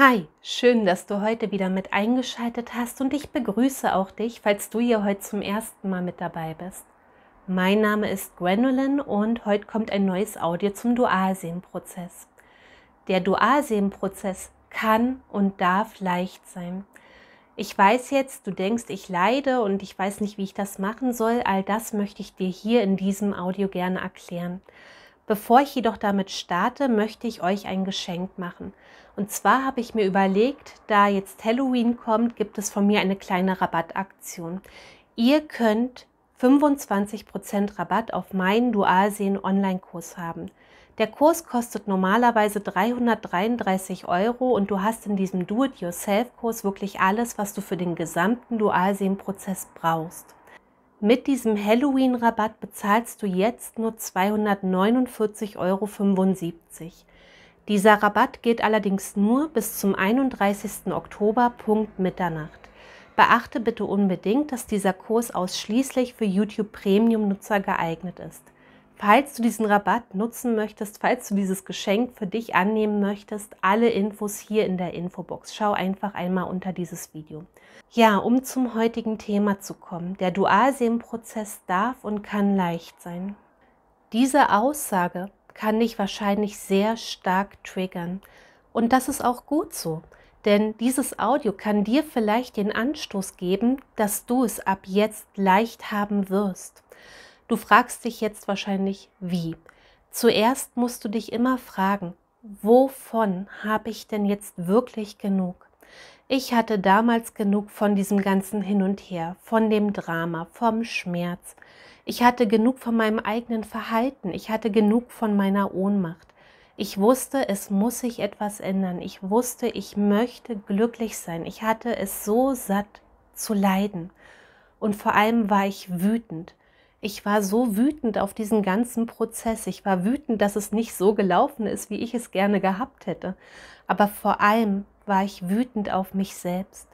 Hi, schön, dass du heute wieder mit eingeschaltet hast und ich begrüße auch dich, falls du hier heute zum ersten Mal mit dabei bist. Mein Name ist Gwendolyn und heute kommt ein neues Audio zum Dualsehenprozess. Der Dualsehenprozess kann und darf leicht sein. Ich weiß jetzt, du denkst, ich leide und ich weiß nicht, wie ich das machen soll. All das möchte ich dir hier in diesem Audio gerne erklären. Bevor ich jedoch damit starte, möchte ich euch ein Geschenk machen. Und zwar habe ich mir überlegt, da jetzt Halloween kommt, gibt es von mir eine kleine Rabattaktion. Ihr könnt 25% Rabatt auf meinen Dualsehen Online-Kurs haben. Der Kurs kostet normalerweise 333 Euro und du hast in diesem Do-it-yourself-Kurs wirklich alles, was du für den gesamten Dualsehen-Prozess brauchst. Mit diesem Halloween-Rabatt bezahlst du jetzt nur 249,75 Euro. Dieser Rabatt geht allerdings nur bis zum 31. Oktober Punkt Mitternacht. Beachte bitte unbedingt, dass dieser Kurs ausschließlich für YouTube Premium-Nutzer geeignet ist. Falls du diesen Rabatt nutzen möchtest, falls du dieses Geschenk für dich annehmen möchtest, alle Infos hier in der Infobox. Schau einfach einmal unter dieses Video. Ja, um zum heutigen Thema zu kommen. Der Dualsehenprozess darf und kann leicht sein. Diese Aussage kann dich wahrscheinlich sehr stark triggern. Und das ist auch gut so, denn dieses Audio kann dir vielleicht den Anstoß geben, dass du es ab jetzt leicht haben wirst. Du fragst dich jetzt wahrscheinlich, wie. Zuerst musst du dich immer fragen, wovon habe ich denn jetzt wirklich genug? Ich hatte damals genug von diesem ganzen Hin und Her, von dem Drama, vom Schmerz. Ich hatte genug von meinem eigenen Verhalten. Ich hatte genug von meiner Ohnmacht. Ich wusste, es muss sich etwas ändern. Ich wusste, ich möchte glücklich sein. Ich hatte es so satt zu leiden. Und vor allem war ich wütend. Ich war so wütend auf diesen ganzen Prozess. Ich war wütend, dass es nicht so gelaufen ist, wie ich es gerne gehabt hätte. Aber vor allem war ich wütend auf mich selbst.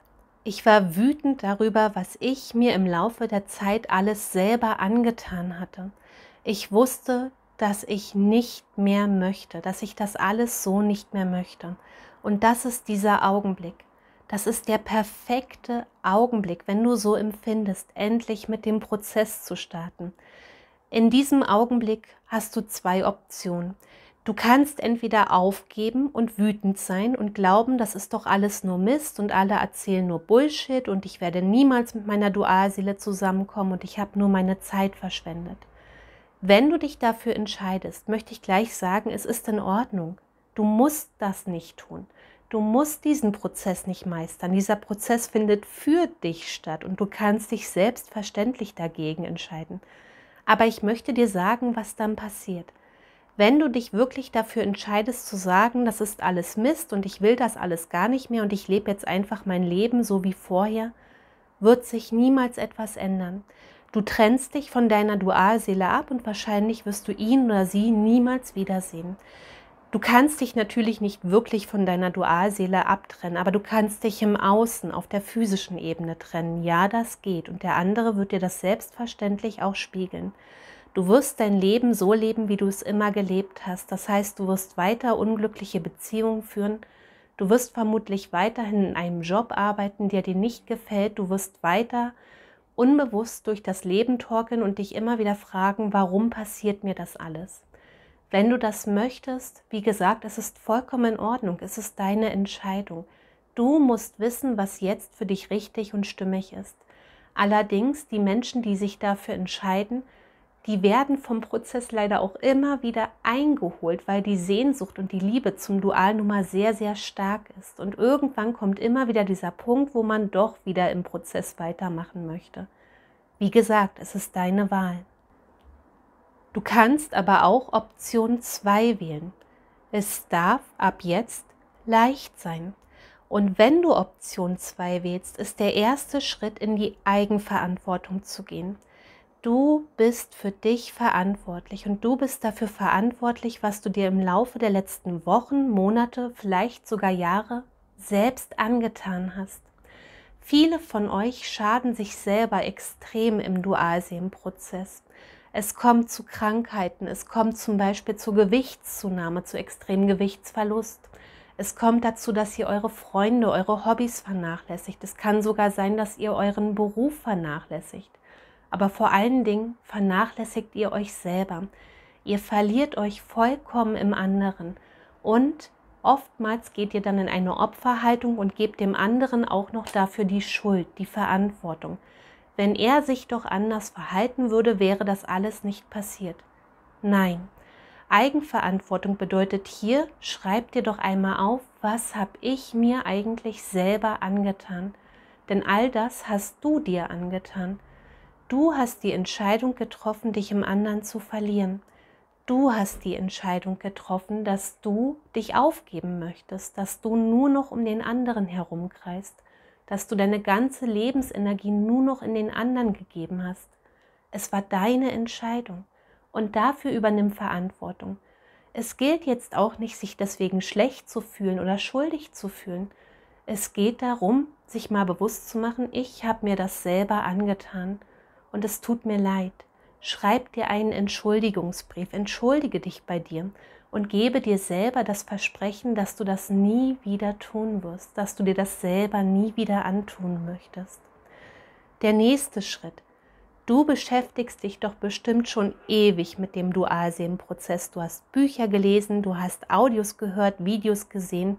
Ich war wütend darüber, was ich mir im Laufe der Zeit alles selber angetan hatte. Ich wusste, dass ich nicht mehr möchte, dass ich das alles so nicht mehr möchte. Und das ist dieser Augenblick. Das ist der perfekte Augenblick, wenn du so empfindest, endlich mit dem Prozess zu starten. In diesem Augenblick hast du zwei Optionen. Du kannst entweder aufgeben und wütend sein und glauben, das ist doch alles nur Mist und alle erzählen nur Bullshit und ich werde niemals mit meiner Dualseele zusammenkommen und ich habe nur meine Zeit verschwendet. Wenn du dich dafür entscheidest, möchte ich gleich sagen, es ist in Ordnung. Du musst das nicht tun. Du musst diesen Prozess nicht meistern. Dieser Prozess findet für dich statt und du kannst dich selbstverständlich dagegen entscheiden. Aber ich möchte dir sagen, was dann passiert. Wenn du dich wirklich dafür entscheidest zu sagen, das ist alles Mist und ich will das alles gar nicht mehr und ich lebe jetzt einfach mein Leben so wie vorher, wird sich niemals etwas ändern. Du trennst dich von deiner Dualseele ab und wahrscheinlich wirst du ihn oder sie niemals wiedersehen. Du kannst dich natürlich nicht wirklich von deiner Dualseele abtrennen, aber du kannst dich im Außen, auf der physischen Ebene trennen. Ja, das geht. Und der andere wird dir das selbstverständlich auch spiegeln. Du wirst dein Leben so leben, wie du es immer gelebt hast. Das heißt, du wirst weiter unglückliche Beziehungen führen. Du wirst vermutlich weiterhin in einem Job arbeiten, der dir nicht gefällt. Du wirst weiter unbewusst durch das Leben torkeln und dich immer wieder fragen, warum passiert mir das alles? Wenn du das möchtest, wie gesagt, es ist vollkommen in Ordnung, es ist deine Entscheidung. Du musst wissen, was jetzt für dich richtig und stimmig ist. Allerdings, die Menschen, die sich dafür entscheiden, die werden vom Prozess leider auch immer wieder eingeholt, weil die Sehnsucht und die Liebe zum Dual nun mal sehr, sehr stark ist. Und irgendwann kommt immer wieder dieser Punkt, wo man doch wieder im Prozess weitermachen möchte. Wie gesagt, es ist deine Wahl. Du kannst aber auch Option 2 wählen. Es darf ab jetzt leicht sein. Und wenn du Option 2 wählst, ist der erste Schritt in die Eigenverantwortung zu gehen. Du bist für dich verantwortlich und du bist dafür verantwortlich, was du dir im Laufe der letzten Wochen, Monate, vielleicht sogar Jahre selbst angetan hast. Viele von euch schaden sich selber extrem im Dualseelenprozess. prozess es kommt zu Krankheiten, es kommt zum Beispiel zu Gewichtszunahme, zu extremen Gewichtsverlust. Es kommt dazu, dass ihr eure Freunde, eure Hobbys vernachlässigt. Es kann sogar sein, dass ihr euren Beruf vernachlässigt. Aber vor allen Dingen vernachlässigt ihr euch selber. Ihr verliert euch vollkommen im anderen. Und oftmals geht ihr dann in eine Opferhaltung und gebt dem anderen auch noch dafür die Schuld, die Verantwortung wenn er sich doch anders verhalten würde, wäre das alles nicht passiert. Nein, Eigenverantwortung bedeutet hier, schreib dir doch einmal auf, was habe ich mir eigentlich selber angetan. Denn all das hast du dir angetan. Du hast die Entscheidung getroffen, dich im anderen zu verlieren. Du hast die Entscheidung getroffen, dass du dich aufgeben möchtest, dass du nur noch um den anderen herumkreist dass du deine ganze Lebensenergie nur noch in den anderen gegeben hast. Es war deine Entscheidung und dafür übernimm Verantwortung. Es gilt jetzt auch nicht, sich deswegen schlecht zu fühlen oder schuldig zu fühlen. Es geht darum, sich mal bewusst zu machen, ich habe mir das selber angetan und es tut mir leid. Schreib dir einen Entschuldigungsbrief, entschuldige dich bei dir und gebe dir selber das Versprechen, dass du das nie wieder tun wirst, dass du dir das selber nie wieder antun möchtest. Der nächste Schritt. Du beschäftigst dich doch bestimmt schon ewig mit dem Dualsehen-Prozess. Du hast Bücher gelesen, du hast Audios gehört, Videos gesehen.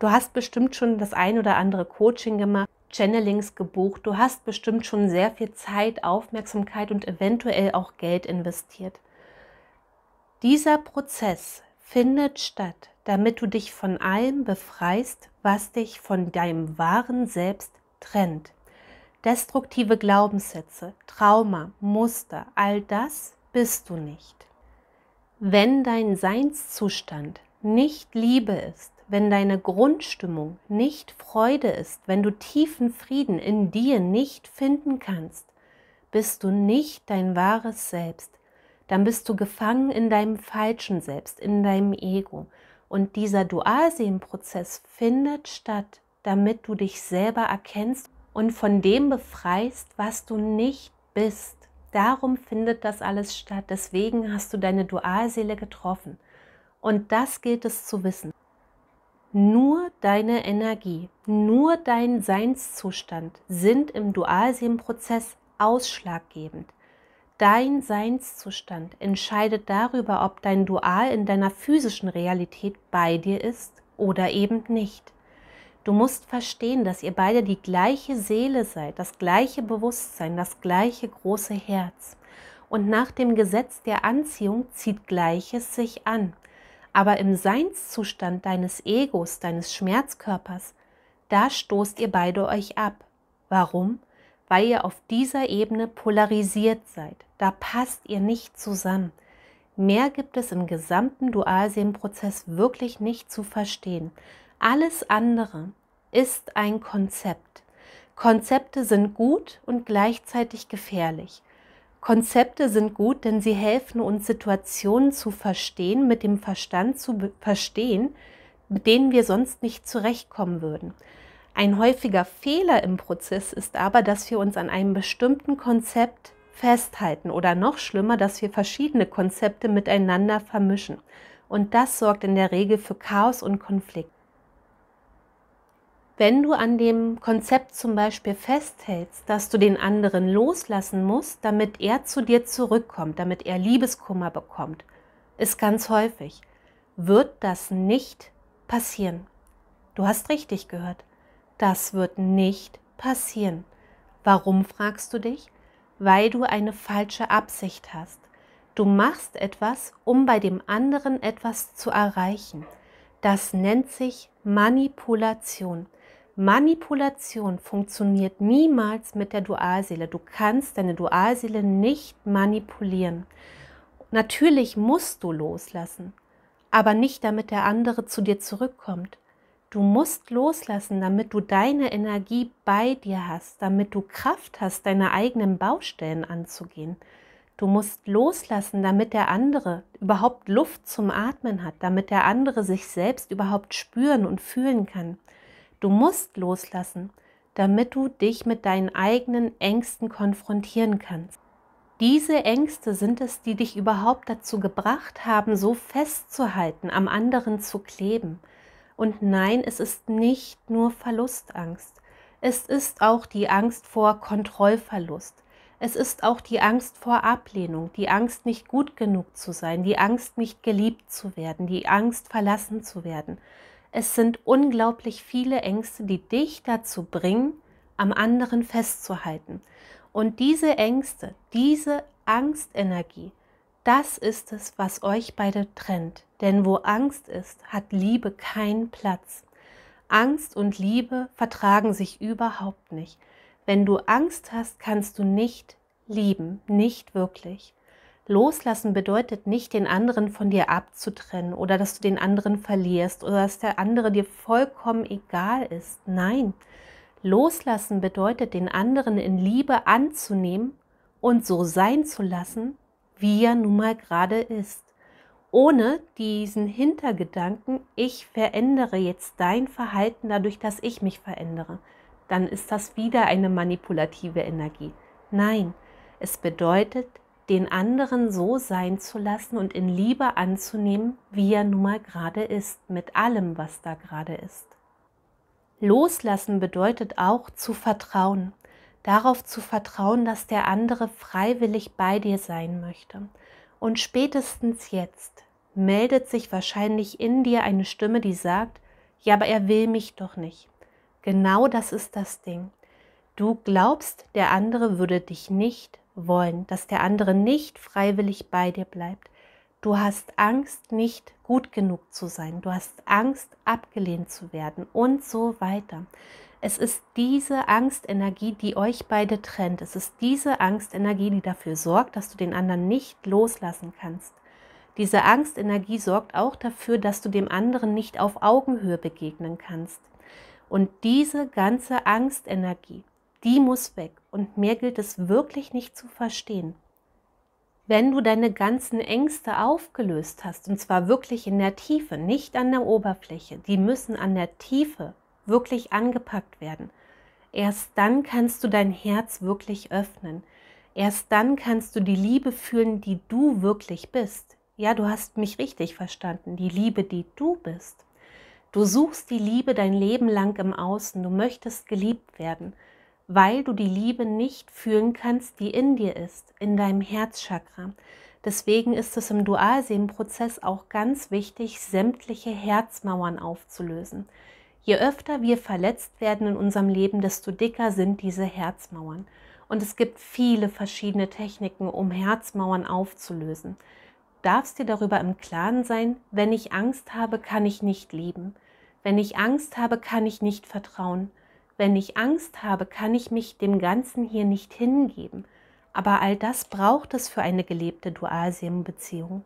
Du hast bestimmt schon das ein oder andere Coaching gemacht, Channelings gebucht. Du hast bestimmt schon sehr viel Zeit, Aufmerksamkeit und eventuell auch Geld investiert. Dieser Prozess findet statt, damit du dich von allem befreist, was dich von deinem wahren Selbst trennt. Destruktive Glaubenssätze, Trauma, Muster, all das bist du nicht. Wenn dein Seinszustand nicht Liebe ist, wenn deine Grundstimmung nicht Freude ist, wenn du tiefen Frieden in dir nicht finden kannst, bist du nicht dein wahres Selbst, dann bist du gefangen in deinem falschen Selbst, in deinem Ego. Und dieser Dualsehenprozess findet statt, damit du dich selber erkennst und von dem befreist, was du nicht bist. Darum findet das alles statt. Deswegen hast du deine Dualseele getroffen. Und das gilt es zu wissen. Nur deine Energie, nur dein Seinszustand sind im Dualseelenprozess ausschlaggebend. Dein Seinszustand entscheidet darüber, ob dein Dual in deiner physischen Realität bei dir ist oder eben nicht. Du musst verstehen, dass ihr beide die gleiche Seele seid, das gleiche Bewusstsein, das gleiche große Herz. Und nach dem Gesetz der Anziehung zieht Gleiches sich an. Aber im Seinszustand deines Egos, deines Schmerzkörpers, da stoßt ihr beide euch ab. Warum? Weil ihr auf dieser Ebene polarisiert seid. Da passt ihr nicht zusammen. Mehr gibt es im gesamten Dualseelenprozess wirklich nicht zu verstehen. Alles andere ist ein Konzept. Konzepte sind gut und gleichzeitig gefährlich. Konzepte sind gut, denn sie helfen uns Situationen zu verstehen, mit dem Verstand zu verstehen, mit denen wir sonst nicht zurechtkommen würden. Ein häufiger Fehler im Prozess ist aber, dass wir uns an einem bestimmten Konzept festhalten oder noch schlimmer, dass wir verschiedene Konzepte miteinander vermischen. Und das sorgt in der Regel für Chaos und Konflikt. Wenn du an dem Konzept zum Beispiel festhältst, dass du den anderen loslassen musst, damit er zu dir zurückkommt, damit er Liebeskummer bekommt, ist ganz häufig, wird das nicht passieren. Du hast richtig gehört. Das wird nicht passieren. Warum fragst du dich? weil du eine falsche Absicht hast. Du machst etwas, um bei dem anderen etwas zu erreichen. Das nennt sich Manipulation. Manipulation funktioniert niemals mit der Dualseele. Du kannst deine Dualseele nicht manipulieren. Natürlich musst du loslassen, aber nicht damit der andere zu dir zurückkommt. Du musst loslassen, damit du deine Energie bei dir hast, damit du Kraft hast, deine eigenen Baustellen anzugehen. Du musst loslassen, damit der andere überhaupt Luft zum Atmen hat, damit der andere sich selbst überhaupt spüren und fühlen kann. Du musst loslassen, damit du dich mit deinen eigenen Ängsten konfrontieren kannst. Diese Ängste sind es, die dich überhaupt dazu gebracht haben, so festzuhalten, am anderen zu kleben. Und nein, es ist nicht nur Verlustangst. Es ist auch die Angst vor Kontrollverlust. Es ist auch die Angst vor Ablehnung, die Angst, nicht gut genug zu sein, die Angst, nicht geliebt zu werden, die Angst, verlassen zu werden. Es sind unglaublich viele Ängste, die dich dazu bringen, am anderen festzuhalten. Und diese Ängste, diese Angstenergie, das ist es, was euch beide trennt. Denn wo Angst ist, hat Liebe keinen Platz. Angst und Liebe vertragen sich überhaupt nicht. Wenn du Angst hast, kannst du nicht lieben, nicht wirklich. Loslassen bedeutet nicht, den anderen von dir abzutrennen oder dass du den anderen verlierst oder dass der andere dir vollkommen egal ist. Nein, loslassen bedeutet, den anderen in Liebe anzunehmen und so sein zu lassen, wie er nun mal gerade ist. Ohne diesen Hintergedanken, ich verändere jetzt dein Verhalten dadurch, dass ich mich verändere, dann ist das wieder eine manipulative Energie. Nein, es bedeutet, den anderen so sein zu lassen und in Liebe anzunehmen, wie er nun mal gerade ist, mit allem, was da gerade ist. Loslassen bedeutet auch zu vertrauen darauf zu vertrauen, dass der andere freiwillig bei dir sein möchte. Und spätestens jetzt meldet sich wahrscheinlich in dir eine Stimme, die sagt, ja, aber er will mich doch nicht. Genau das ist das Ding. Du glaubst, der andere würde dich nicht wollen, dass der andere nicht freiwillig bei dir bleibt. Du hast Angst, nicht gut genug zu sein. Du hast Angst, abgelehnt zu werden und so weiter. Es ist diese Angstenergie, die euch beide trennt. Es ist diese Angstenergie, die dafür sorgt, dass du den anderen nicht loslassen kannst. Diese Angstenergie sorgt auch dafür, dass du dem anderen nicht auf Augenhöhe begegnen kannst. Und diese ganze Angstenergie, die muss weg. Und mehr gilt es wirklich nicht zu verstehen wenn du deine ganzen Ängste aufgelöst hast, und zwar wirklich in der Tiefe, nicht an der Oberfläche, die müssen an der Tiefe wirklich angepackt werden. Erst dann kannst du dein Herz wirklich öffnen. Erst dann kannst du die Liebe fühlen, die du wirklich bist. Ja, du hast mich richtig verstanden, die Liebe, die du bist. Du suchst die Liebe dein Leben lang im Außen, du möchtest geliebt werden weil du die Liebe nicht fühlen kannst, die in dir ist, in deinem Herzchakra. Deswegen ist es im Dualseelenprozess auch ganz wichtig, sämtliche Herzmauern aufzulösen. Je öfter wir verletzt werden in unserem Leben, desto dicker sind diese Herzmauern. Und es gibt viele verschiedene Techniken, um Herzmauern aufzulösen. Darfst dir darüber im Klaren sein, wenn ich Angst habe, kann ich nicht lieben. Wenn ich Angst habe, kann ich nicht vertrauen wenn ich Angst habe, kann ich mich dem Ganzen hier nicht hingeben. Aber all das braucht es für eine gelebte Dualseelenbeziehung.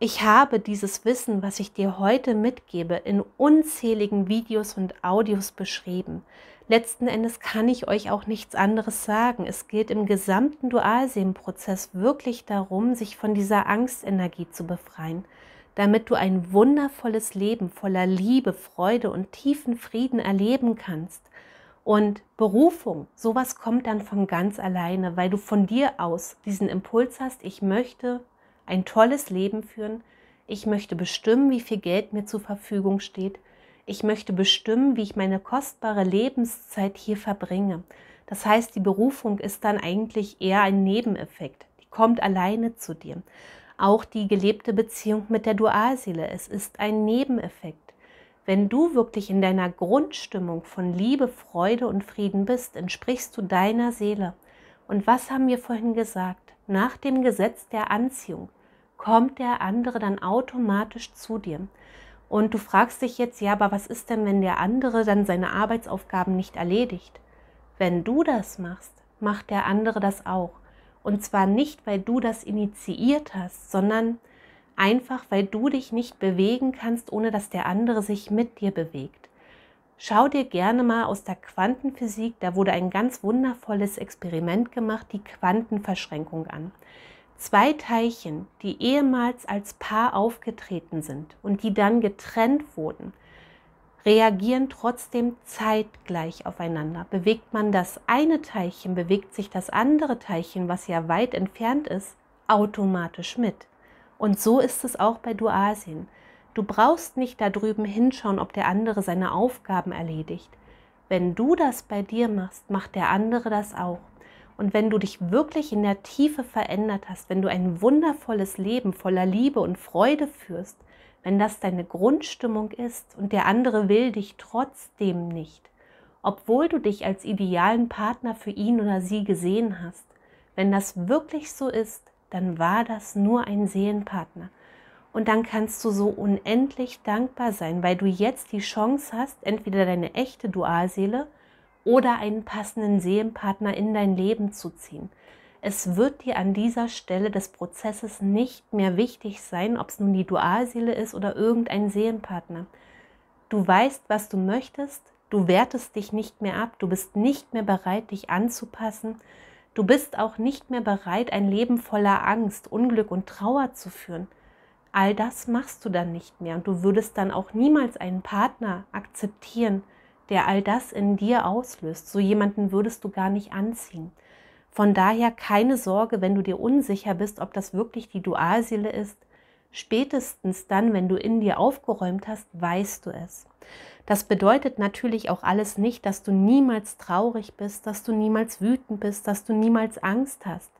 Ich habe dieses Wissen, was ich dir heute mitgebe, in unzähligen Videos und Audios beschrieben. Letzten Endes kann ich euch auch nichts anderes sagen. Es geht im gesamten Dualseelenprozess wirklich darum, sich von dieser Angstenergie zu befreien, damit du ein wundervolles Leben voller Liebe, Freude und tiefen Frieden erleben kannst. Und Berufung, sowas kommt dann von ganz alleine, weil du von dir aus diesen Impuls hast, ich möchte ein tolles Leben führen, ich möchte bestimmen, wie viel Geld mir zur Verfügung steht, ich möchte bestimmen, wie ich meine kostbare Lebenszeit hier verbringe. Das heißt, die Berufung ist dann eigentlich eher ein Nebeneffekt, die kommt alleine zu dir. Auch die gelebte Beziehung mit der Dualseele, es ist ein Nebeneffekt. Wenn du wirklich in deiner Grundstimmung von Liebe, Freude und Frieden bist, entsprichst du deiner Seele. Und was haben wir vorhin gesagt? Nach dem Gesetz der Anziehung kommt der andere dann automatisch zu dir. Und du fragst dich jetzt, ja, aber was ist denn, wenn der andere dann seine Arbeitsaufgaben nicht erledigt? Wenn du das machst, macht der andere das auch. Und zwar nicht, weil du das initiiert hast, sondern einfach weil du dich nicht bewegen kannst, ohne dass der andere sich mit dir bewegt. Schau dir gerne mal aus der Quantenphysik, da wurde ein ganz wundervolles Experiment gemacht, die Quantenverschränkung an. Zwei Teilchen, die ehemals als Paar aufgetreten sind und die dann getrennt wurden, reagieren trotzdem zeitgleich aufeinander. Bewegt man das eine Teilchen, bewegt sich das andere Teilchen, was ja weit entfernt ist, automatisch mit. Und so ist es auch bei Duasien. Du brauchst nicht da drüben hinschauen, ob der andere seine Aufgaben erledigt. Wenn du das bei dir machst, macht der andere das auch. Und wenn du dich wirklich in der Tiefe verändert hast, wenn du ein wundervolles Leben voller Liebe und Freude führst, wenn das deine Grundstimmung ist und der andere will dich trotzdem nicht, obwohl du dich als idealen Partner für ihn oder sie gesehen hast, wenn das wirklich so ist, dann war das nur ein Seelenpartner. Und dann kannst du so unendlich dankbar sein, weil du jetzt die Chance hast, entweder deine echte Dualseele oder einen passenden Seelenpartner in dein Leben zu ziehen. Es wird dir an dieser Stelle des Prozesses nicht mehr wichtig sein, ob es nun die Dualseele ist oder irgendein Seelenpartner. Du weißt, was du möchtest, du wertest dich nicht mehr ab, du bist nicht mehr bereit, dich anzupassen, Du bist auch nicht mehr bereit, ein Leben voller Angst, Unglück und Trauer zu führen. All das machst du dann nicht mehr und du würdest dann auch niemals einen Partner akzeptieren, der all das in dir auslöst. So jemanden würdest du gar nicht anziehen. Von daher keine Sorge, wenn du dir unsicher bist, ob das wirklich die Dualseele ist. Spätestens dann, wenn du in dir aufgeräumt hast, weißt du es. Das bedeutet natürlich auch alles nicht, dass du niemals traurig bist, dass du niemals wütend bist, dass du niemals Angst hast.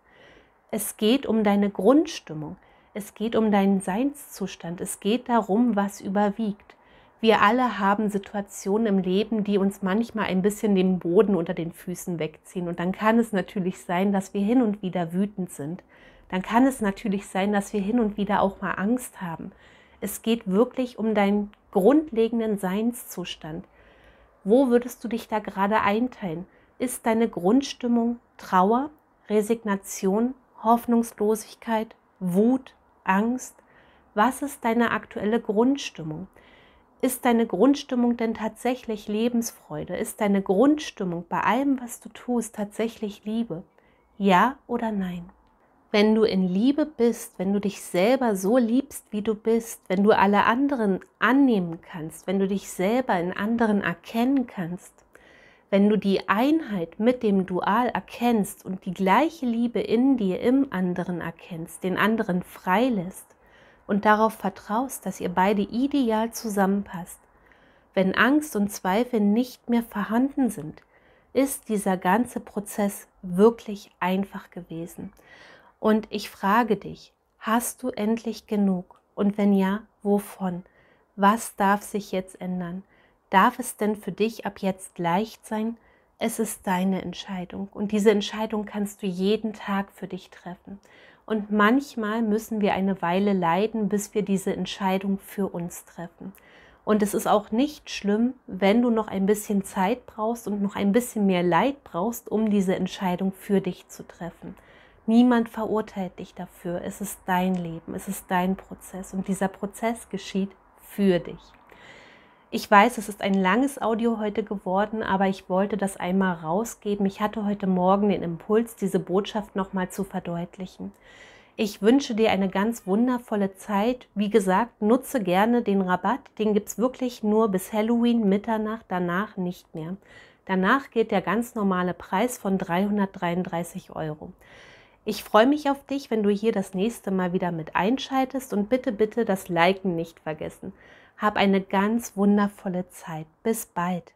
Es geht um deine Grundstimmung. Es geht um deinen Seinszustand. Es geht darum, was überwiegt. Wir alle haben Situationen im Leben, die uns manchmal ein bisschen den Boden unter den Füßen wegziehen. Und dann kann es natürlich sein, dass wir hin und wieder wütend sind. Dann kann es natürlich sein, dass wir hin und wieder auch mal Angst haben. Es geht wirklich um deinen grundlegenden Seinszustand? Wo würdest du dich da gerade einteilen? Ist deine Grundstimmung Trauer, Resignation, Hoffnungslosigkeit, Wut, Angst? Was ist deine aktuelle Grundstimmung? Ist deine Grundstimmung denn tatsächlich Lebensfreude? Ist deine Grundstimmung bei allem, was du tust, tatsächlich Liebe? Ja oder nein? wenn du in Liebe bist, wenn du dich selber so liebst, wie du bist, wenn du alle anderen annehmen kannst, wenn du dich selber in anderen erkennen kannst, wenn du die Einheit mit dem Dual erkennst und die gleiche Liebe in dir im anderen erkennst, den anderen freilässt und darauf vertraust, dass ihr beide ideal zusammenpasst, wenn Angst und Zweifel nicht mehr vorhanden sind, ist dieser ganze Prozess wirklich einfach gewesen. Und ich frage dich, hast du endlich genug? Und wenn ja, wovon? Was darf sich jetzt ändern? Darf es denn für dich ab jetzt leicht sein? Es ist deine Entscheidung und diese Entscheidung kannst du jeden Tag für dich treffen. Und manchmal müssen wir eine Weile leiden, bis wir diese Entscheidung für uns treffen. Und es ist auch nicht schlimm, wenn du noch ein bisschen Zeit brauchst und noch ein bisschen mehr Leid brauchst, um diese Entscheidung für dich zu treffen. Niemand verurteilt dich dafür. Es ist dein Leben, es ist dein Prozess und dieser Prozess geschieht für dich. Ich weiß, es ist ein langes Audio heute geworden, aber ich wollte das einmal rausgeben. Ich hatte heute Morgen den Impuls, diese Botschaft nochmal zu verdeutlichen. Ich wünsche dir eine ganz wundervolle Zeit. Wie gesagt, nutze gerne den Rabatt. Den gibt es wirklich nur bis Halloween Mitternacht, danach nicht mehr. Danach gilt der ganz normale Preis von 333 Euro. Ich freue mich auf dich, wenn du hier das nächste Mal wieder mit einschaltest und bitte, bitte das Liken nicht vergessen. Hab eine ganz wundervolle Zeit. Bis bald.